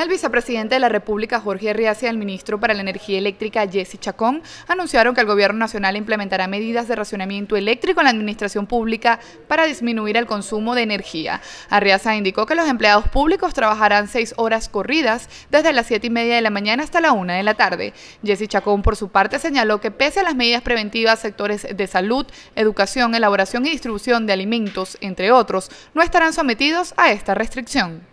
El vicepresidente de la República, Jorge Arriaza, y el ministro para la Energía Eléctrica, Jesse Chacón, anunciaron que el Gobierno Nacional implementará medidas de racionamiento eléctrico en la administración pública para disminuir el consumo de energía. Arriaza indicó que los empleados públicos trabajarán seis horas corridas desde las siete y media de la mañana hasta la una de la tarde. Jesse Chacón, por su parte, señaló que pese a las medidas preventivas, sectores de salud, educación, elaboración y distribución de alimentos, entre otros, no estarán sometidos a esta restricción.